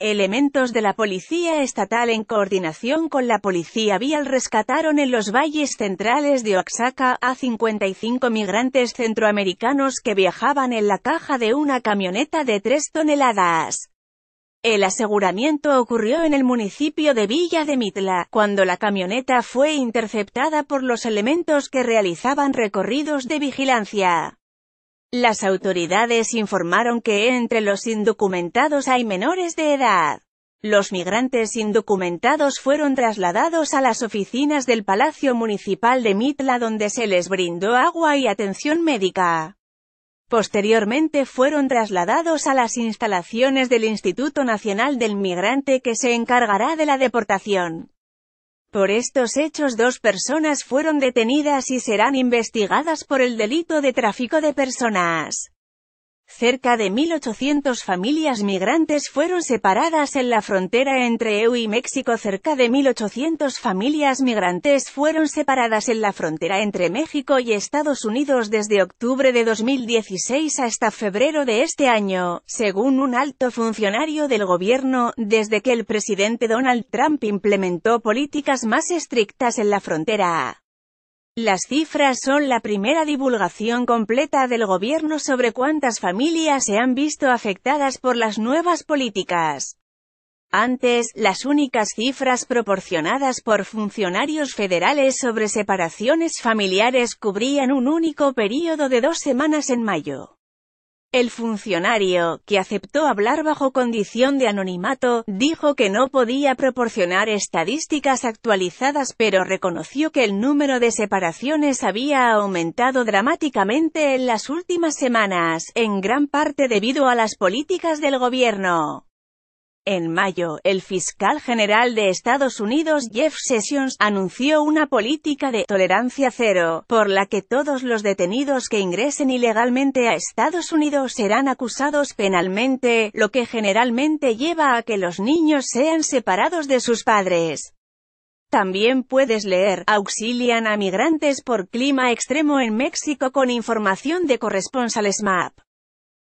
Elementos de la Policía Estatal en coordinación con la Policía Vial rescataron en los valles centrales de Oaxaca a 55 migrantes centroamericanos que viajaban en la caja de una camioneta de 3 toneladas. El aseguramiento ocurrió en el municipio de Villa de Mitla, cuando la camioneta fue interceptada por los elementos que realizaban recorridos de vigilancia. Las autoridades informaron que entre los indocumentados hay menores de edad. Los migrantes indocumentados fueron trasladados a las oficinas del Palacio Municipal de Mitla donde se les brindó agua y atención médica. Posteriormente fueron trasladados a las instalaciones del Instituto Nacional del Migrante que se encargará de la deportación. Por estos hechos dos personas fueron detenidas y serán investigadas por el delito de tráfico de personas. Cerca de 1.800 familias migrantes fueron separadas en la frontera entre EU y México. Cerca de 1.800 familias migrantes fueron separadas en la frontera entre México y Estados Unidos desde octubre de 2016 hasta febrero de este año, según un alto funcionario del gobierno, desde que el presidente Donald Trump implementó políticas más estrictas en la frontera. Las cifras son la primera divulgación completa del gobierno sobre cuántas familias se han visto afectadas por las nuevas políticas. Antes, las únicas cifras proporcionadas por funcionarios federales sobre separaciones familiares cubrían un único período de dos semanas en mayo. El funcionario, que aceptó hablar bajo condición de anonimato, dijo que no podía proporcionar estadísticas actualizadas pero reconoció que el número de separaciones había aumentado dramáticamente en las últimas semanas, en gran parte debido a las políticas del gobierno. En mayo, el fiscal general de Estados Unidos Jeff Sessions anunció una política de tolerancia cero, por la que todos los detenidos que ingresen ilegalmente a Estados Unidos serán acusados penalmente, lo que generalmente lleva a que los niños sean separados de sus padres. También puedes leer, auxilian a migrantes por clima extremo en México con información de Corresponsales Map.